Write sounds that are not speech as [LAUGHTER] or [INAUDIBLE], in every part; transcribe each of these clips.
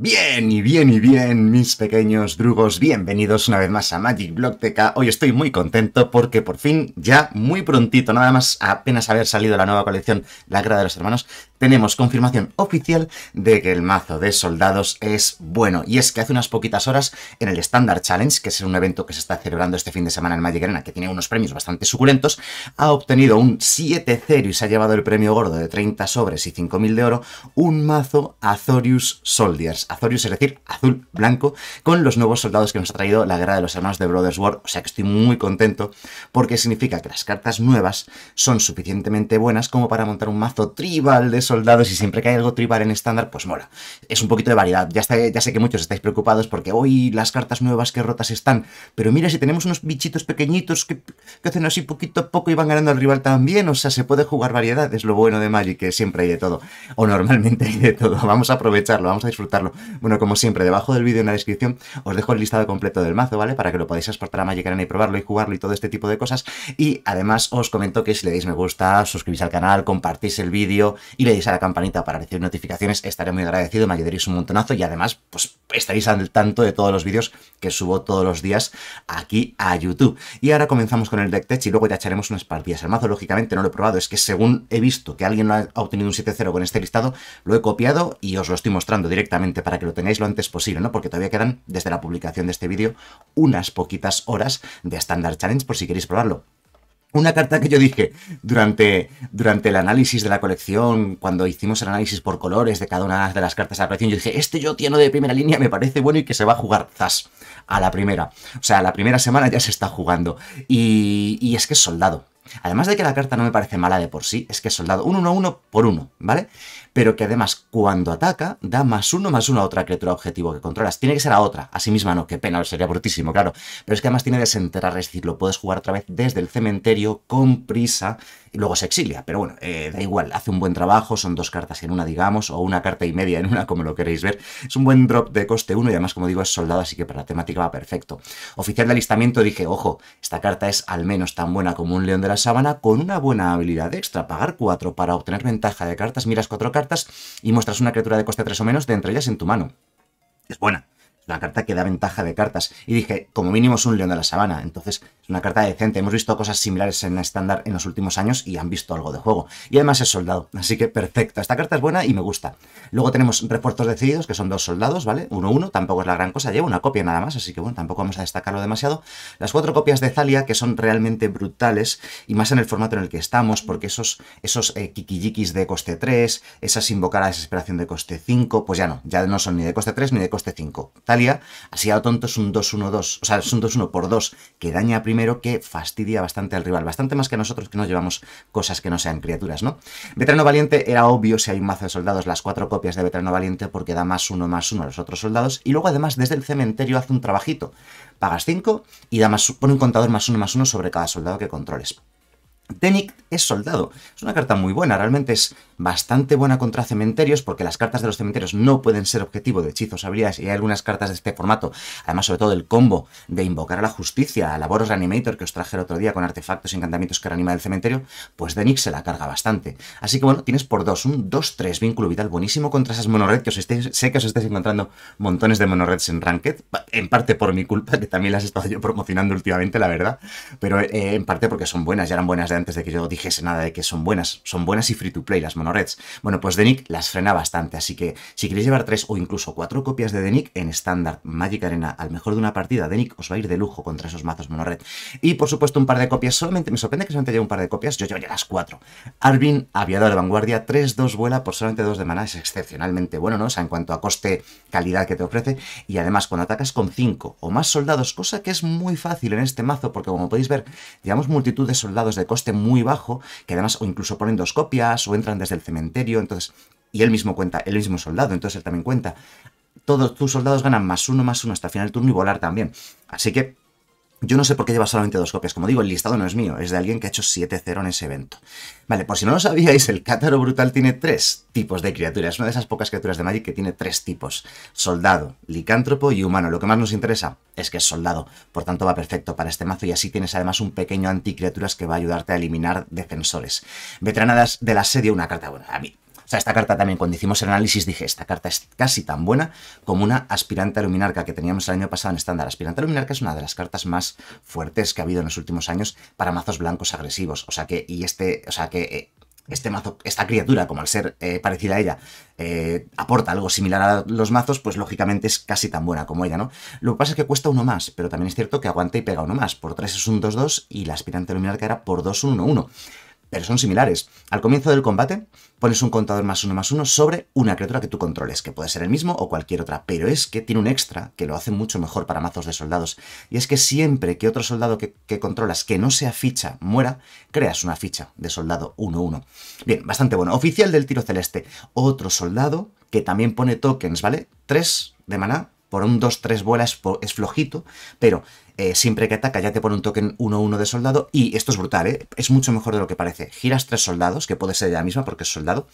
Bien y bien y bien, mis pequeños drugos, bienvenidos una vez más a Magic Block TK. Hoy estoy muy contento porque por fin, ya muy prontito, nada más apenas haber salido la nueva colección La Grada de los Hermanos, tenemos confirmación oficial de que el mazo de soldados es bueno. Y es que hace unas poquitas horas en el Standard Challenge, que es un evento que se está celebrando este fin de semana en Magic Arena, que tiene unos premios bastante suculentos, ha obtenido un 7-0 y se ha llevado el premio gordo de 30 sobres y 5.000 de oro, un mazo Azorius Soldiers. Azorius es decir, azul, blanco, con los nuevos soldados que nos ha traído la guerra de los hermanos de Brothers War. O sea que estoy muy contento porque significa que las cartas nuevas son suficientemente buenas como para montar un mazo tribal de soldados y siempre que hay algo tribal en estándar, pues mola. Es un poquito de variedad. Ya, está, ya sé que muchos estáis preocupados porque hoy las cartas nuevas que rotas están, pero mira, si tenemos unos bichitos pequeñitos que, que hacen así poquito a poco y van ganando al rival también, o sea, se puede jugar variedad, es lo bueno de Magic, que siempre hay de todo, o normalmente hay de todo. [LAUGHS] Vamos a aprovecharlo, vamos a disfrutarlo. Bueno, como siempre, debajo del vídeo en la descripción os dejo el listado completo del mazo, ¿vale? Para que lo podáis exportar a Magic Arena y probarlo y jugarlo y todo este tipo de cosas. Y además os comento que si le dais me gusta, suscribís al canal, compartís el vídeo y le a la campanita para recibir notificaciones, estaré muy agradecido, me ayudaréis un montonazo y además pues estaréis al tanto de todos los vídeos que subo todos los días aquí a YouTube. Y ahora comenzamos con el deck y luego ya echaremos unas partidas El mazo, lógicamente no lo he probado, es que según he visto que alguien ha obtenido un 7-0 con este listado, lo he copiado y os lo estoy mostrando directamente para que lo tengáis lo antes posible, ¿no? Porque todavía quedan desde la publicación de este vídeo unas poquitas horas de Standard Challenge por si queréis probarlo. Una carta que yo dije durante, durante el análisis de la colección, cuando hicimos el análisis por colores de cada una de las cartas de la colección, yo dije, este yo tiene de primera línea me parece bueno y que se va a jugar zas a la primera. O sea, la primera semana ya se está jugando. Y, y es que es soldado. Además de que la carta no me parece mala de por sí, es que es soldado. Un 1-1 por 1, ¿vale? pero que además cuando ataca da más uno más uno a otra criatura objetivo que controlas. Tiene que ser a otra, a sí misma no, qué pena, sería brutísimo, claro. Pero es que además tiene desenterrar, es decir, lo puedes jugar otra vez desde el cementerio con prisa y luego se exilia. Pero bueno, eh, da igual, hace un buen trabajo, son dos cartas en una, digamos, o una carta y media en una, como lo queréis ver. Es un buen drop de coste 1 y además, como digo, es soldado, así que para la temática va perfecto. Oficial de alistamiento dije, ojo, esta carta es al menos tan buena como un león de la sábana, con una buena habilidad extra, pagar 4 para obtener ventaja de cartas, miras 4 cartas y muestras una criatura de coste 3 o menos de entre ellas en tu mano. Es buena la carta que da ventaja de cartas. Y dije, como mínimo es un león de la sabana, entonces es una carta decente. Hemos visto cosas similares en estándar en los últimos años y han visto algo de juego. Y además es soldado, así que perfecto. Esta carta es buena y me gusta. Luego tenemos refuerzos decididos, que son dos soldados, vale uno, uno, tampoco es la gran cosa, lleva una copia nada más, así que bueno, tampoco vamos a destacarlo demasiado. Las cuatro copias de Zalia, que son realmente brutales, y más en el formato en el que estamos, porque esos, esos eh, kikijikis de coste 3, esas invocar a desesperación de coste 5, pues ya no, ya no son ni de coste 3 ni de coste 5 así a lo tonto es un 2-1-2, o sea, es un 2-1 por 2 que daña primero que fastidia bastante al rival, bastante más que nosotros que no llevamos cosas que no sean criaturas, ¿no? Veterano Valiente era obvio si hay un mazo de soldados, las cuatro copias de Veterano Valiente porque da más uno más uno a los otros soldados y luego además desde el cementerio hace un trabajito, pagas 5 y da más, pone un contador más uno más uno sobre cada soldado que controles. Denick es soldado. Es una carta muy buena, realmente es bastante buena contra cementerios porque las cartas de los cementerios no pueden ser objetivo de hechizos, habilidades y hay algunas cartas de este formato. Además, sobre todo el combo de invocar a la justicia, a laboros Boros Reanimator que os traje el otro día con artefactos y encantamientos que reanima el cementerio, pues Denick se la carga bastante. Así que bueno, tienes por dos, un 2-3 vínculo vital buenísimo contra esas monorred que os sé que os estáis encontrando montones de monoreds en Ranked, en parte por mi culpa que también las he estado yo promocionando últimamente, la verdad, pero eh, en parte porque son buenas, ya eran buenas de antes de que yo dijese nada de que son buenas, son buenas y free to play las monoreds. Bueno, pues Denik las frena bastante, así que si queréis llevar tres o incluso cuatro copias de Denik en estándar Magic Arena al mejor de una partida, Denik os va a ir de lujo contra esos mazos monored. Y por supuesto un par de copias, solamente me sorprende que solamente lleve un par de copias, yo llevaría las cuatro. Arvin, aviador de vanguardia, 3-2 vuela por solamente 2 de mana. es excepcionalmente bueno, ¿no? O sea, en cuanto a coste, calidad que te ofrece, y además cuando atacas con 5 o más soldados, cosa que es muy fácil en este mazo, porque como podéis ver, llevamos multitud de soldados de coste muy bajo, que además o incluso ponen dos copias o entran desde el cementerio, entonces, y él mismo cuenta, el mismo soldado, entonces él también cuenta. Todos tus soldados ganan más uno, más uno hasta final del turno y volar también. Así que yo no sé por qué lleva solamente dos copias. Como digo, el listado no es mío, es de alguien que ha hecho 7-0 en ese evento. Vale, por si no lo sabíais, el Cátaro Brutal tiene tres tipos de criaturas. Es una de esas pocas criaturas de Magic que tiene tres tipos. Soldado, licántropo y humano. Lo que más nos interesa es que es soldado. Por tanto, va perfecto para este mazo y así tienes además un pequeño anticriaturas que va a ayudarte a eliminar defensores. Veteranadas de asedio, una carta. buena. a mí o sea, esta carta también, cuando hicimos el análisis, dije, esta carta es casi tan buena como una aspirante luminarca que teníamos el año pasado en estándar. Aspirante luminarca es una de las cartas más fuertes que ha habido en los últimos años para mazos blancos agresivos. O sea que, y este, o sea que eh, este mazo, esta criatura, como al ser eh, parecida a ella, eh, aporta algo similar a los mazos, pues lógicamente es casi tan buena como ella, ¿no? Lo que pasa es que cuesta uno más, pero también es cierto que aguanta y pega uno más. Por 3 es un 2-2 y la aspirante luminarca era por 2 1-1 pero son similares. Al comienzo del combate pones un contador más uno más uno sobre una criatura que tú controles, que puede ser el mismo o cualquier otra, pero es que tiene un extra que lo hace mucho mejor para mazos de soldados, y es que siempre que otro soldado que, controlas que no sea ficha muera, creas una ficha de soldado 1-1. Bien, bastante bueno. Oficial del tiro celeste, otro soldado que también pone tokens, ¿vale? Tres de maná por un 2-3 bolas es, flojito, pero eh, siempre que ataca ya te pone un token 1-1 de soldado y esto es brutal, eh, es mucho mejor de lo que parece. Giras tres soldados, que puede ser ella misma porque es soldado,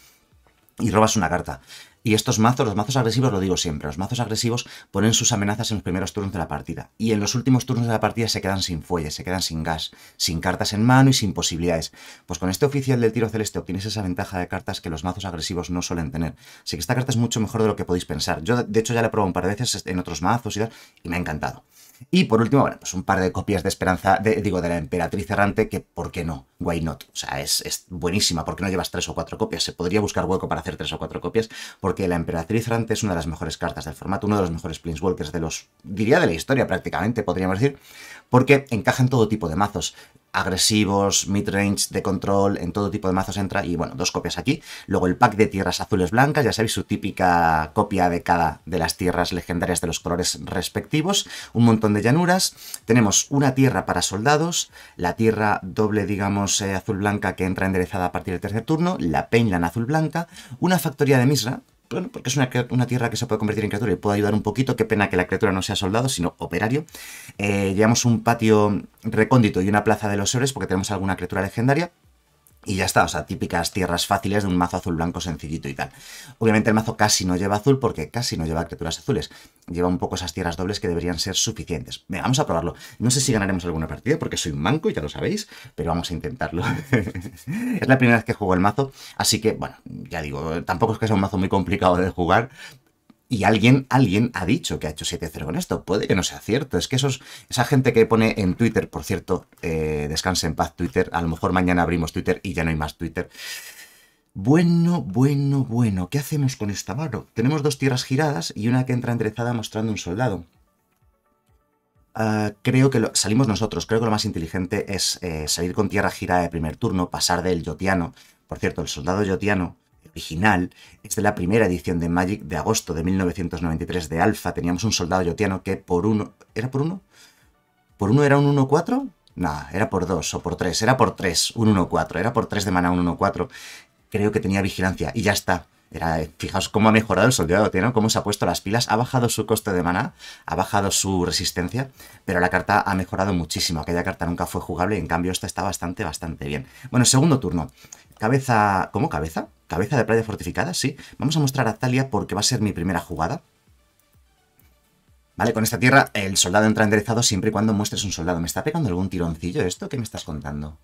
y robas una carta. Y estos mazos, los mazos agresivos, lo digo siempre, los mazos agresivos ponen sus amenazas en los primeros turnos de la partida. Y en los últimos turnos de la partida se quedan sin fuelle, se quedan sin gas, sin cartas en mano y sin posibilidades. Pues con este oficial del tiro celeste obtienes esa ventaja de cartas que los mazos agresivos no suelen tener. Así que esta carta es mucho mejor de lo que podéis pensar. Yo, de hecho, ya la he probado un par de veces en otros mazos y tal, y me ha encantado. Y por último, bueno, pues un par de copias de Esperanza, digo, de la Emperatriz Errante, que ¿por qué no? Why not? O sea, es, buenísima, ¿por qué no llevas tres o cuatro copias? Se podría buscar hueco para hacer tres o cuatro copias, porque la Emperatriz Errante es una de las mejores cartas del formato, uno de los mejores Walkers de los, diría de la historia prácticamente, podríamos decir, porque encaja en todo tipo de mazos agresivos, midrange, de control, en todo tipo de mazos entra y bueno, dos copias aquí. Luego el pack de tierras azules blancas, ya sabéis, su típica copia de cada de las tierras legendarias de los colores respectivos, un montón de llanuras, tenemos una tierra para soldados, la tierra doble, digamos, eh, azul blanca que entra enderezada a partir del tercer turno, la peinlan azul blanca, una factoría de Misra, porque es una, tierra que se puede convertir en criatura y puede ayudar un poquito. Qué pena que la criatura no sea soldado, sino operario. Eh, llevamos un patio recóndito y una plaza de los héroes porque tenemos alguna criatura legendaria. Y ya está, o sea, típicas tierras fáciles de un mazo azul blanco sencillito y tal. Obviamente el mazo casi no lleva azul porque casi no lleva criaturas azules. Lleva un poco esas tierras dobles que deberían ser suficientes. Venga, vamos a probarlo. No sé si ganaremos alguna partida porque soy un manco, ya lo sabéis, pero vamos a intentarlo. [LAUGHS] es la primera vez que juego el mazo, así que, bueno, ya digo, tampoco es que sea un mazo muy complicado de jugar, y alguien, alguien ha dicho que ha hecho 7-0 con esto. Puede que no sea cierto. Es que esos, esa gente que pone en Twitter, por cierto, eh, descanse en paz Twitter. A lo mejor mañana abrimos Twitter y ya no hay más Twitter. Bueno, bueno, bueno. ¿Qué hacemos con esta mano? Tenemos dos tierras giradas y una que entra enderezada mostrando un soldado. Ah, creo que salimos nosotros. Creo que lo más inteligente es eh, salir con tierra girada de primer turno, pasar del yotiano. Por cierto, el soldado yotiano original es de la primera edición de Magic de agosto de 1993 de Alpha. Teníamos un soldado yotiano que por uno... ¿Era por uno? ¿Por uno era un 1-4? Nah, era por dos o por tres Era por tres, un 1-4. Era por tres de mana, un 1-4. Creo que tenía vigilancia y ya está. Era, eh, fijaos cómo ha mejorado el soldado Yotiano cómo se ha puesto las pilas, ha bajado su coste de mana ha bajado su resistencia, pero la carta ha mejorado muchísimo. Aquella carta nunca fue jugable en cambio esta está bastante, bastante bien. Bueno, segundo turno. Cabeza... ¿Cómo cabeza? Cabeza de playa fortificada, sí. Vamos a mostrar a Talia porque va a ser mi primera jugada. Vale, con esta tierra el soldado entra enderezado siempre y cuando muestres un soldado. ¿Me está pegando algún tironcillo esto? ¿Qué me estás contando?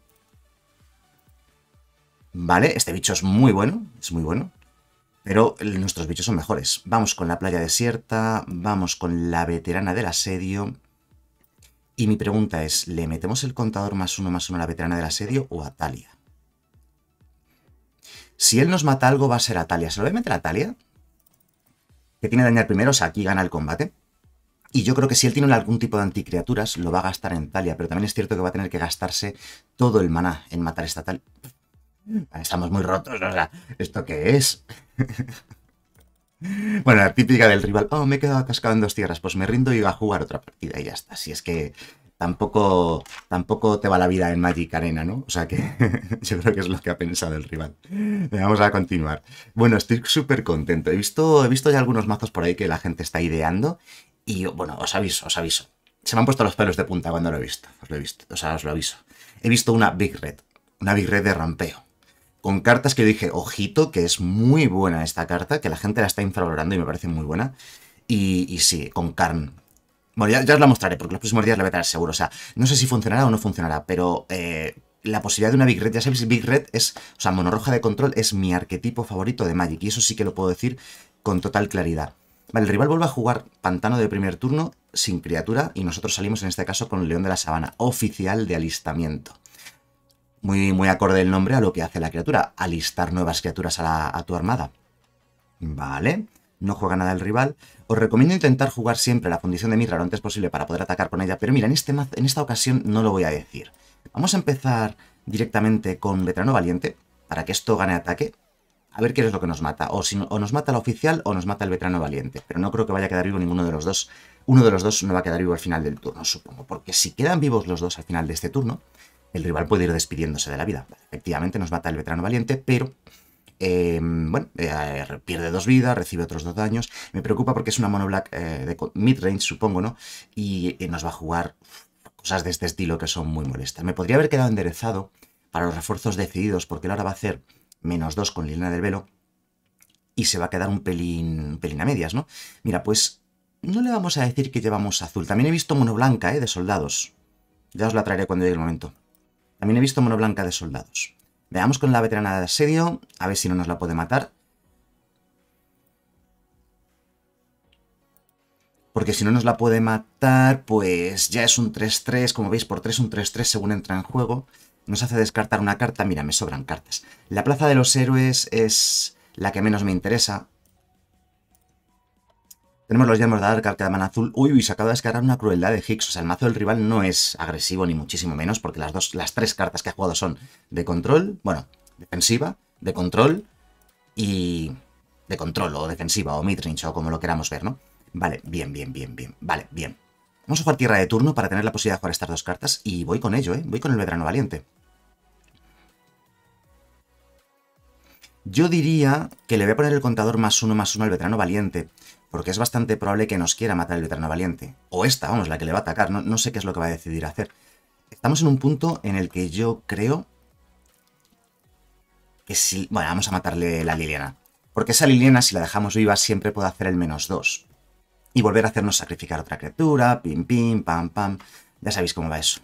Vale, este bicho es muy bueno, es muy bueno. Pero nuestros bichos son mejores. Vamos con la playa desierta, vamos con la veterana del asedio. Y mi pregunta es, ¿le metemos el contador más uno más uno a la veterana del asedio o a Talia? Si él nos mata algo, va a ser Atalia. Se lo voy a meter a Atalia, que tiene dañar primero, o sea, aquí gana el combate. Y yo creo que si él tiene algún tipo de anticriaturas, lo va a gastar en Talia, pero también es cierto que va a tener que gastarse todo el maná en matar esta tal. Estamos muy rotos, o sea, ¿esto qué es? [LAUGHS] bueno, la típica del rival, oh, me he quedado cascado en dos tierras, pues me rindo y voy a jugar otra partida y ya está. Si es que tampoco, tampoco te va la vida en Magic Arena, ¿no? O sea que [LAUGHS] yo creo que es lo que ha pensado el rival. Vamos a continuar. Bueno, estoy súper contento. He visto, he visto ya algunos mazos por ahí que la gente está ideando y, bueno, os aviso, os aviso. Se me han puesto los pelos de punta cuando lo he visto, os lo he visto, o sea, os lo aviso. He visto una Big Red, una Big Red de rampeo, con cartas que dije, ojito, que es muy buena esta carta, que la gente la está infravalorando y me parece muy buena. Y, y, sí, con Karn. Bueno, ya, os la mostraré, porque los próximos días la voy a traer seguro. O sea, no sé si funcionará o no funcionará, pero eh, la posibilidad de una Big Red, ya sabéis, Big Red es, o sea, monorroja de control es mi arquetipo favorito de Magic, y eso sí que lo puedo decir con total claridad. Vale, el rival vuelve a jugar Pantano de primer turno sin criatura, y nosotros salimos en este caso con el León de la Sabana, oficial de alistamiento. Muy, muy acorde el nombre a lo que hace la criatura, alistar nuevas criaturas a tu armada. Vale no juega nada el rival. Os recomiendo intentar jugar siempre la fundición de Mirra lo antes posible para poder atacar con ella, pero mira, en, este en esta ocasión no lo voy a decir. Vamos a empezar directamente con Veterano Valiente, para que esto gane ataque. A ver qué es lo que nos mata. O, si o nos mata la oficial o nos mata el veterano valiente. Pero no creo que vaya a quedar vivo ninguno de los dos. Uno de los dos no va a quedar vivo al final del turno, supongo. Porque si quedan vivos los dos al final de este turno, el rival puede ir despidiéndose de la vida. Efectivamente nos mata el veterano valiente, pero Em, bueno, eh, pierde dos vidas, recibe otros dos daños. Me preocupa porque es una mono black eh, de mid-range, supongo, ¿no? Y eh, nos va a jugar cosas de este estilo que son muy molestas. Me podría haber quedado enderezado para los refuerzos decididos, porque ahora va a hacer menos dos con línea del Velo y se va a quedar un pelín, un pelín a medias, ¿no? Mira, pues no le vamos a decir que llevamos azul. También he visto mono blanca, ¿eh? De soldados. Ya os la traeré cuando llegue el momento. También he visto mono blanca de soldados. Veamos con la veterana de asedio, a ver si no nos la puede matar. Porque si no nos la puede matar, pues ya es un 3-3, como veis por 3, un 3-3 según entra en juego. Nos hace descartar una carta, mira, me sobran cartas. La plaza de los héroes es la que menos me interesa, tenemos los llamas de Arca, de mano azul. Uy, y se acaba de descargar una crueldad de Higgs. O sea, el mazo del rival no es agresivo ni muchísimo menos, porque las, dos, las tres cartas que ha jugado son de control, bueno, defensiva, de control y de control, o defensiva, o midrange, o como lo queramos ver, ¿no? Vale, bien, bien, bien, bien. Vale, bien. Vamos a jugar tierra de turno para tener la posibilidad de jugar estas dos cartas y voy con ello, ¿eh? Voy con el veterano valiente. Yo diría que le voy a poner el contador más uno más uno al veterano valiente, porque es bastante probable que nos quiera matar el Eterno valiente. O esta, vamos, la que le va a atacar, no, no sé qué es lo que va a decidir hacer. Estamos en un punto en el que yo creo que si... Bueno, vamos a matarle la Liliana. Porque esa Liliana, si la dejamos viva, siempre puede hacer el menos 2. Y volver a hacernos sacrificar otra criatura, pim pim, pam pam... Ya sabéis cómo va eso.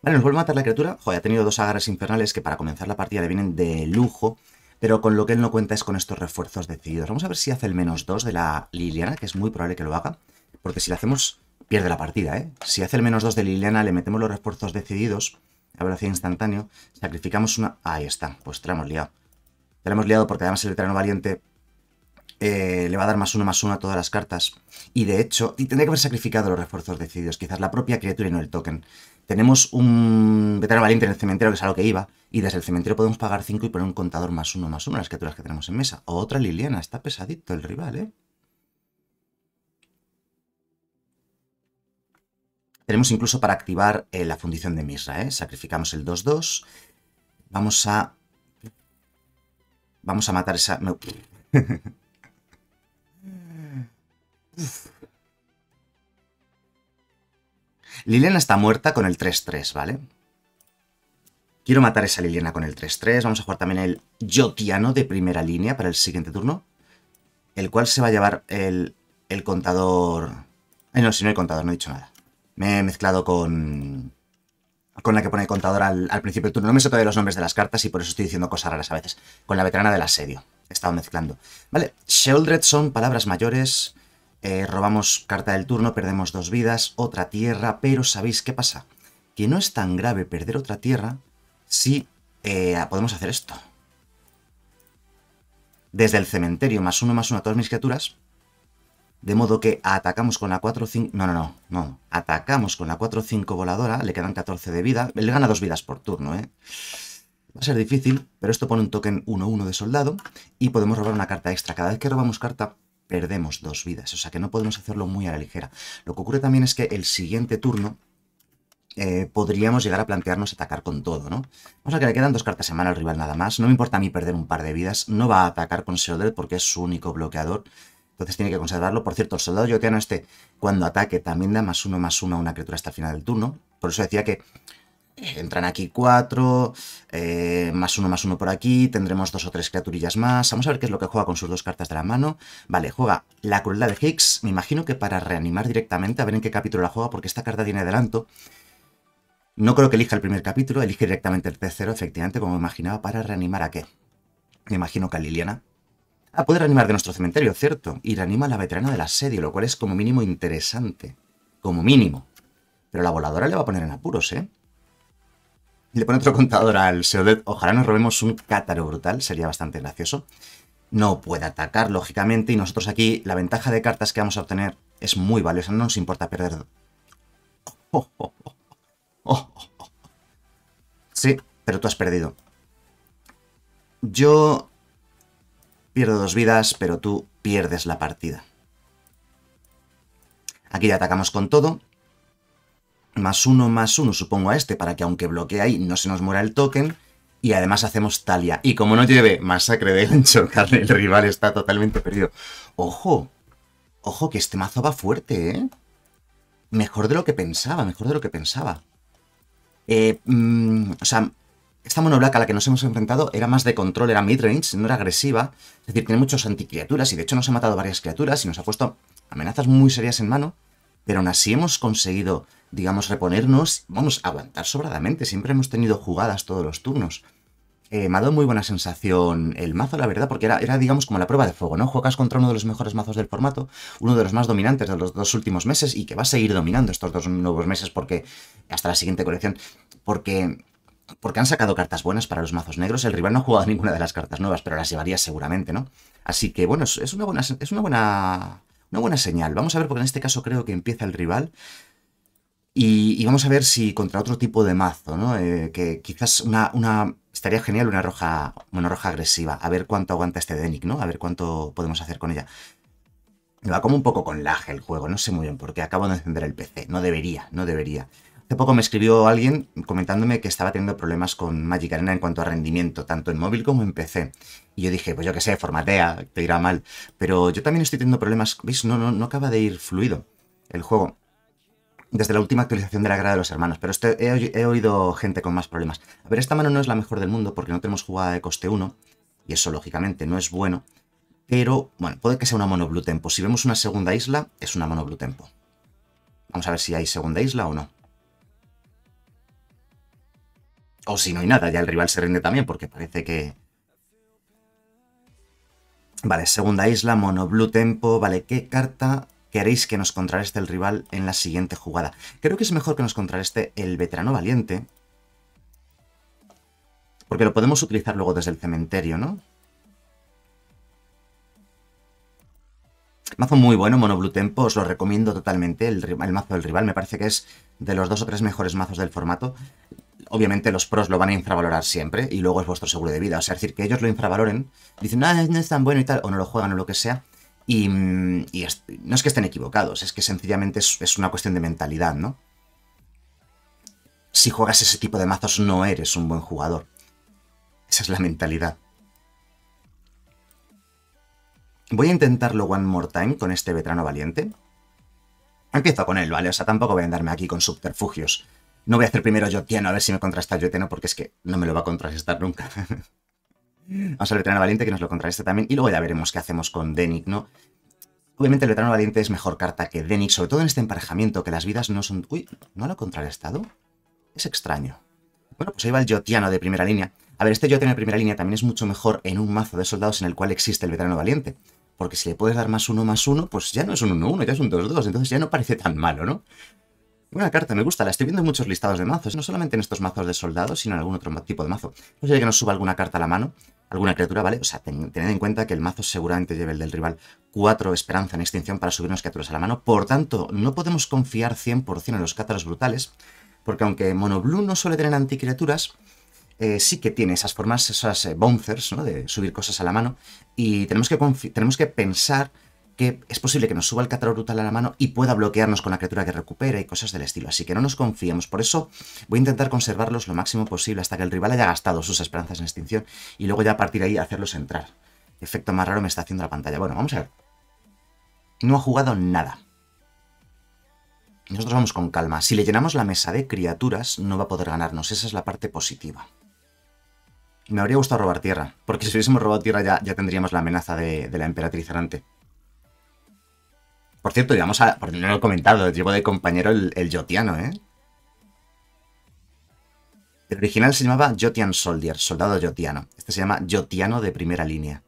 Vale, nos vuelve a matar la criatura. Joder, ha tenido dos agarres infernales que para comenzar la partida le vienen de lujo pero con lo que él no cuenta es con estos refuerzos decididos. Vamos a ver si hace el menos 2 de la Liliana, que es muy probable que lo haga, porque si lo hacemos pierde la partida, ¿eh? Si hace el menos 2 de Liliana, le metemos los refuerzos decididos a velocidad instantáneo, sacrificamos una... Ahí está, pues te la hemos liado. Te hemos liado porque además el veterano valiente eh, le va a dar más uno, más uno a todas las cartas. Y de hecho, y tendría que haber sacrificado los refuerzos decididos, quizás la propia criatura y no el token. Tenemos un veterano valiente en el cementerio, que es a lo que iba, y desde el cementerio podemos pagar 5 y poner un contador más uno, más uno a las criaturas que tenemos en mesa. otra Liliana, está pesadito el rival, ¿eh? Tenemos incluso para activar eh, la fundición de Misra, ¿eh? Sacrificamos el 2-2. Vamos a... Vamos a matar esa... [LAUGHS] Liliana está muerta con el 3-3, ¿vale? Quiero matar a esa Liliana con el 3-3. Vamos a jugar también el Jotiano de primera línea para el siguiente turno. El cual se va a llevar el, contador... Ay, no, si no hay contador, no he dicho nada. Me he mezclado con... Con la que pone el contador al, principio del turno. No me sé de los nombres de las cartas y por eso estoy diciendo cosas raras a veces. Con la veterana del asedio. He estado mezclando. Vale, Sheldred son palabras mayores... Eh, robamos carta del turno, perdemos dos vidas, otra tierra, pero ¿sabéis qué pasa? Que no es tan grave perder otra tierra si eh, podemos hacer esto. Desde el cementerio, más uno, más uno a todas mis criaturas. De modo que atacamos con la 4-5... No, no, no, no. Atacamos con la 4-5 voladora, le quedan 14 de vida. Le gana dos vidas por turno, ¿eh? Va a ser difícil, pero esto pone un token 1-1 de soldado y podemos robar una carta extra. Cada vez que robamos carta, perdemos dos vidas. O sea que no podemos hacerlo muy a la ligera. Lo que ocurre también es que el siguiente turno eh, podríamos llegar a plantearnos atacar con todo, ¿no? Vamos a que le quedan dos cartas en mano al rival nada más. No me importa a mí perder un par de vidas. No va a atacar con Seodered porque es su único bloqueador. Entonces tiene que conservarlo. Por cierto, el soldado yoteano este, cuando ataque, también da más uno, más uno a una criatura hasta el final del turno. Por eso decía que entran aquí cuatro, eh, más uno, más uno por aquí, tendremos dos o tres criaturillas más. Vamos a ver qué es lo que juega con sus dos cartas de la mano. Vale, juega la crueldad de Higgs, me imagino que para reanimar directamente, a ver en qué capítulo la juega, porque esta carta tiene adelanto. No creo que elija el primer capítulo, elige directamente el tercero, efectivamente, como me imaginaba, para reanimar a qué. Me imagino que a Liliana. Ah, poder reanimar de nuestro cementerio, cierto, y reanima a la veterana del asedio, lo cual es como mínimo interesante. Como mínimo. Pero la voladora le va a poner en apuros, ¿eh? le pone otro contador al Seodet. Ojalá nos robemos un cátaro brutal, sería bastante gracioso. No puede atacar, lógicamente, y nosotros aquí la ventaja de cartas que vamos a obtener es muy valiosa. No nos importa perder... [LAUGHS] sí, pero tú has perdido. Yo pierdo dos vidas, pero tú pierdes la partida. Aquí ya atacamos con todo más uno, más uno, supongo a este, para que aunque bloquee ahí no se nos muera el token. Y además hacemos Talia. Y como no lleve masacre de gancho, [LAUGHS] el rival está totalmente perdido. ¡Ojo! Ojo, que este mazo va fuerte, ¿eh? Mejor de lo que pensaba, mejor de lo que pensaba. Eh, mm, o sea, esta monoblaca a la que nos hemos enfrentado era más de control, era midrange, no era agresiva. Es decir, tiene muchos anticriaturas y de hecho nos ha matado varias criaturas y nos ha puesto amenazas muy serias en mano. Pero aún así hemos conseguido digamos, reponernos, vamos, aguantar sobradamente. Siempre hemos tenido jugadas todos los turnos. Eh, me ha dado muy buena sensación el mazo, la verdad, porque era, era, digamos, como la prueba de fuego, ¿no? Juegas contra uno de los mejores mazos del formato, uno de los más dominantes de los dos últimos meses y que va a seguir dominando estos dos nuevos meses porque hasta la siguiente colección, porque porque han sacado cartas buenas para los mazos negros. El rival no ha jugado [LAUGHS] ninguna de las cartas nuevas, pero las llevaría seguramente, ¿no? Así que, bueno, es, una buena... Es una buena... Una buena señal. Vamos a ver, porque en este caso creo que empieza el rival. Y, vamos a ver si contra otro tipo de mazo, ¿no? Eh, que quizás una, una, Estaría genial una roja, una roja agresiva. A ver cuánto aguanta este Denik, ¿no? A ver cuánto podemos hacer con ella. Me va como un poco con laje el juego, no sé muy bien, porque acabo de encender el PC. No debería, no debería. Hace poco me escribió alguien comentándome que estaba teniendo problemas con Magic Arena en cuanto a rendimiento, tanto en móvil como en PC. Y yo dije, pues yo qué sé, formatea, te irá mal. Pero yo también estoy teniendo problemas, ¿veis? No, no, no acaba de ir fluido el juego desde la última actualización de la grada de los hermanos, pero este, he, he, oído gente con más problemas. A ver, esta mano no es la mejor del mundo porque no tenemos jugada de coste 1, y eso lógicamente no es bueno, pero bueno, puede que sea una mono blue tempo. Si vemos una segunda isla, es una mono blue tempo. Vamos a ver si hay segunda isla o no. O si no hay nada, ya el rival se rinde también porque parece que... Vale, segunda isla, mono blue tempo, vale, ¿qué carta queréis que nos contrareste el rival en la siguiente jugada. Creo que es mejor que nos contrareste el veterano valiente, porque lo podemos utilizar luego desde el cementerio, ¿no? Mazo muy bueno, mono blue tempo, os lo recomiendo totalmente, el, mazo del rival, me parece que es de los dos o tres mejores mazos del formato. Obviamente los pros lo van a infravalorar siempre y luego es vuestro seguro de vida, o sea, decir, que ellos lo infravaloren, dicen, ah, no es tan bueno y tal, o no lo juegan o lo que sea, y, mm, no es que estén equivocados, es que sencillamente es, una cuestión de mentalidad, ¿no? Si juegas ese tipo de mazos no eres un buen jugador. Esa es la mentalidad. Voy a intentarlo one more time con este veterano valiente. Empiezo con él, ¿vale? O sea, tampoco voy a andarme aquí con subterfugios. No voy a hacer primero Yotiano a ver si me contrasta Yotiano porque es que no me lo va a contrastar nunca. [LAUGHS] Vamos al veterano valiente que nos lo contrarresta también. Y luego ya veremos qué hacemos con Denik, ¿no? Obviamente el veterano valiente es mejor carta que Denik, sobre todo en este emparejamiento, que las vidas no son... Uy, ¿no lo ha contrarrestado? Es extraño. Bueno, pues ahí va el Jotiano de primera línea. A ver, este Jotiano de primera línea también es mucho mejor en un mazo de soldados en el cual existe el veterano valiente. Porque si le puedes dar más uno, más uno, pues ya no es un 1-1, ya es un 2-2, entonces ya no parece tan malo, ¿no? Una carta, me gusta. La estoy viendo muchos listados de mazos. No solamente en estos mazos de soldados, sino en algún otro tipo de mazo. No sé que nos suba alguna carta a la mano. Alguna criatura, ¿vale? O sea, tened en cuenta que el mazo seguramente lleve el del rival 4 esperanza en extinción para subirnos criaturas a la mano. Por tanto, no podemos confiar 100% en los cátaros brutales. Porque aunque Monoblue no suele tener anticriaturas, eh, sí que tiene esas formas, esas eh, bouncers, ¿no? De subir cosas a la mano. Y tenemos que, tenemos que pensar es posible que nos suba el catarro brutal a la mano y pueda bloquearnos con la criatura que recupera y cosas del estilo. Así que no nos confiemos. Por eso voy a intentar conservarlos lo máximo posible hasta que el rival haya gastado sus esperanzas en extinción y luego ya a partir de ahí hacerlos entrar. Efecto más raro me está haciendo la pantalla. Bueno, vamos a ver. No ha jugado nada. Nosotros vamos con calma. Si le llenamos la mesa de criaturas, no va a poder ganarnos. Esa es la parte positiva. Me habría gustado robar tierra, porque si hubiésemos robado tierra ya, ya tendríamos la amenaza de, la emperatriz arante. Por cierto, vamos a. Por no lo he comentado, llevo de compañero el, el Jotiano, ¿eh? El original se llamaba Jotian Soldier, soldado Jotiano. Este se llama Jotiano de primera línea.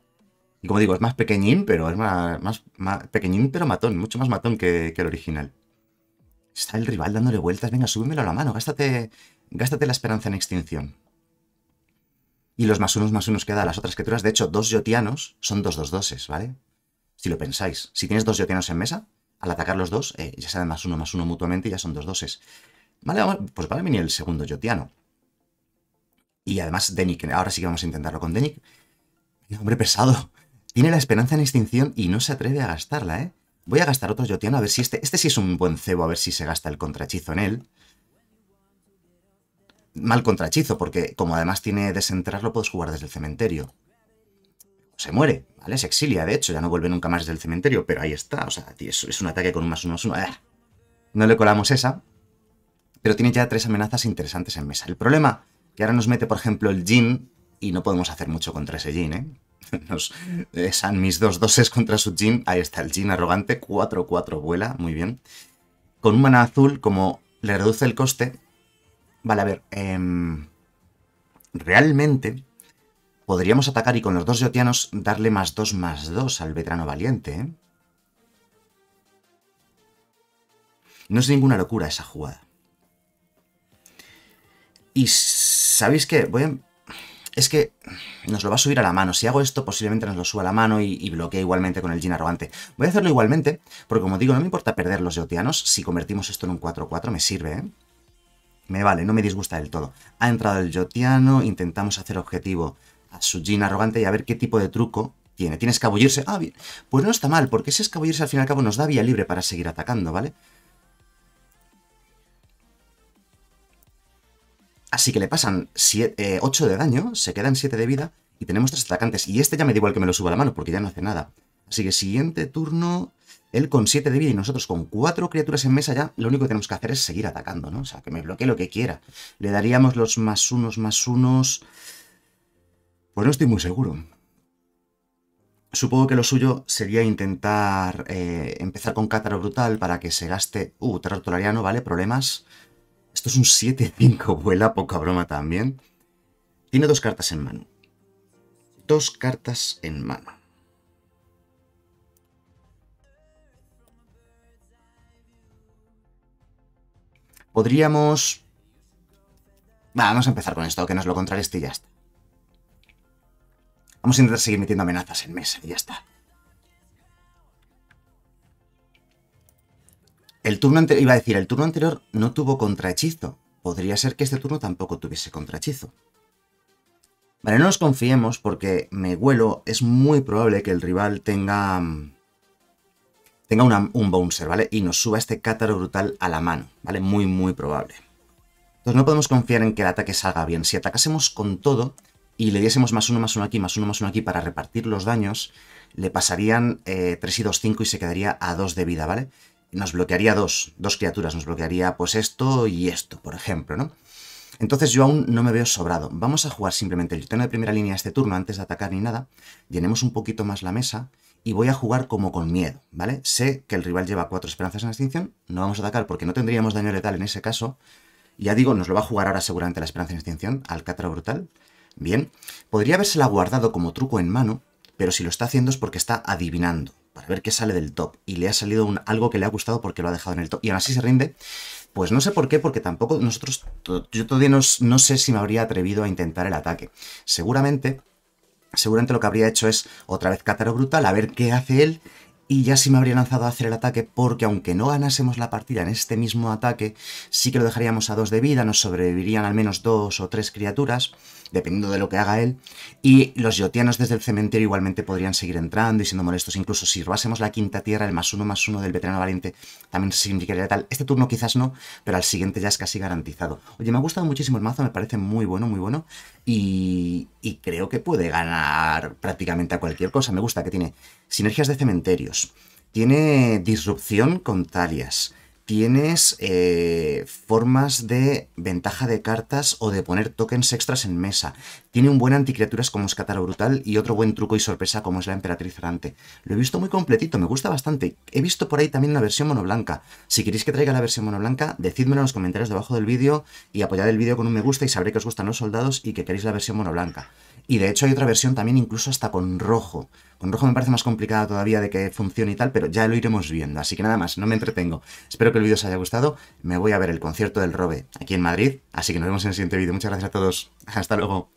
Y como digo, es más pequeñín, pero es más, pequeñín, pero matón, mucho más matón que, el original. Está el rival dándole vueltas, venga, súbemelo a la mano, gástate, gástate la esperanza en extinción. Y los más unos más unos que da las otras criaturas, de hecho, dos Jotianos son dos dos doses, ¿vale? Si lo pensáis, si tienes dos yotianos en mesa, al atacar los dos, eh, ya se más uno más uno mutuamente y ya son dos doses. Vale, pues vale venir el segundo yotiano. Y además Denik, ahora sí que vamos a intentarlo con Denik. Hombre pesado. Tiene la esperanza en extinción y no se atreve a gastarla, ¿eh? Voy a gastar otro yotiano a ver si este... Este sí es un buen cebo, a ver si se gasta el contrachizo en él. Mal contrachizo, porque como además tiene Desenterrar, lo puedes jugar desde el cementerio se muere, ¿vale? Se exilia, de hecho, ya no vuelve nunca más del cementerio, pero ahí está, o sea, es, es un ataque con un más uno más uno. ¡ah! No le colamos esa, pero tiene ya tres amenazas interesantes en mesa. El problema, que ahora nos mete, por ejemplo, el Jin, y no podemos hacer mucho contra ese Jin, ¿eh? [LAUGHS] Nos, esan eh, mis dos doses contra su Jin, ahí está el Jin arrogante, 4-4 vuela, muy bien. Con un mana azul, como le reduce el coste, vale, a ver, em, realmente Podríamos atacar y con los dos yotianos darle más 2 más 2 al veterano valiente. ¿eh? No es ninguna locura esa jugada. Y sabéis que Es que nos lo va a subir a la mano. Si hago esto, posiblemente nos lo suba a la mano y, y bloquea igualmente con el Jin arrogante. Voy a hacerlo igualmente, porque como digo, no me importa perder los yotianos. Si convertimos esto en un 4-4, me sirve, ¿eh? Me vale, no me disgusta del todo. Ha entrado el yotiano, intentamos hacer objetivo a su Jin arrogante y a ver qué tipo de truco tiene. ¿Tiene escabullirse? Ah, bien. Pues no está mal, porque ese escabullirse al fin y al cabo nos da vía libre para seguir atacando, ¿vale? Así que le pasan 8 eh, de daño, se quedan 7 de vida y tenemos 3 atacantes. Y este ya me da igual que me lo suba a la mano porque ya no hace nada. Así que siguiente turno, él con 7 de vida y nosotros con 4 criaturas en mesa ya, lo único que tenemos que hacer es seguir atacando, ¿no? O sea, que me bloquee lo que quiera. Le daríamos los más unos, más unos... Pues no estoy muy seguro. Supongo que lo suyo sería intentar eh, empezar con Cátaro Brutal para que se gaste... Uh, no ¿vale? Problemas. Esto es un 7-5, [LAUGHS] vuela, poca broma también. Tiene dos cartas en mano. Dos cartas en mano. Podríamos... vamos a empezar con esto, que nos lo contrareste y ya está. Vamos a intentar seguir metiendo amenazas en mesa y ya está. El turno anterior, iba a decir, el turno anterior no tuvo contrahechizo. Podría ser que este turno tampoco tuviese contrahechizo. Vale, no nos confiemos porque me huelo, es muy probable que el rival tenga, mm, tenga un bouncer, ¿vale? Y nos suba este cátaro brutal a la mano, ¿vale? Muy, muy probable. Entonces no podemos confiar en que el ataque salga bien. Si atacásemos con todo, y le diésemos más uno, más uno aquí, más uno, más uno aquí para repartir los daños, le pasarían 3 eh, y 2, 5 y se quedaría a 2 de vida, ¿vale? Nos bloquearía dos, dos criaturas, nos bloquearía pues esto y esto, por ejemplo, ¿no? Entonces yo aún no me veo sobrado. Vamos a jugar simplemente el turno de primera línea este turno antes de atacar ni nada. Llenemos un poquito más la mesa y voy a jugar como con miedo, ¿vale? Sé que el rival lleva cuatro esperanzas en extinción, no vamos a atacar porque no tendríamos daño letal en ese caso. Ya digo, nos lo va a jugar ahora seguramente la esperanza en extinción, al Brutal. Bien, podría la guardado como truco en mano, pero si lo está haciendo es porque está adivinando, para ver qué sale del top, y le ha salido un, algo que le ha gustado porque lo ha dejado en el top, y aún así se rinde, pues no sé por qué, porque tampoco nosotros, yo todavía no, sé si me habría atrevido a intentar el ataque. Seguramente, seguramente lo que habría hecho es otra vez Cátaro Brutal, a ver qué hace él, y ya sí me habría lanzado a hacer el ataque porque aunque no ganásemos la partida en este mismo ataque, sí que lo dejaríamos a dos de vida, nos sobrevivirían al menos dos o tres criaturas dependiendo de lo que haga él. Y los yotianos desde el cementerio igualmente podrían seguir entrando y siendo molestos. Incluso si robásemos la quinta tierra, el más uno más uno del veterano valiente también significaría tal. Este turno quizás no, pero al siguiente ya es casi garantizado. Oye, me ha gustado muchísimo el mazo, me parece muy bueno, muy bueno. Y, y creo que puede ganar prácticamente a cualquier cosa. Me gusta que tiene sinergias de cementerios. Tiene disrupción con talias tienes eh, formas de ventaja de cartas o de poner tokens extras en mesa. Tiene un buen anticriaturas como Escataro Brutal y otro buen truco y sorpresa como es la Emperatriz Arante. Lo he visto muy completito, me gusta bastante. He visto por ahí también una versión monoblanca. Si queréis que traiga la versión monoblanca, decidmelo en los comentarios debajo del vídeo y apoyad el vídeo con un me gusta y sabré que os gustan los soldados y que queréis la versión monoblanca. Y de hecho hay otra versión también incluso hasta con rojo. Con rojo me parece más complicada todavía de que funcione y tal, pero ya lo iremos viendo. Así que nada más, no me entretengo. Espero que el vídeo os haya gustado. Me voy a ver el concierto del Robe aquí en Madrid. Así que nos vemos en el siguiente vídeo. Muchas gracias a todos. Hasta luego.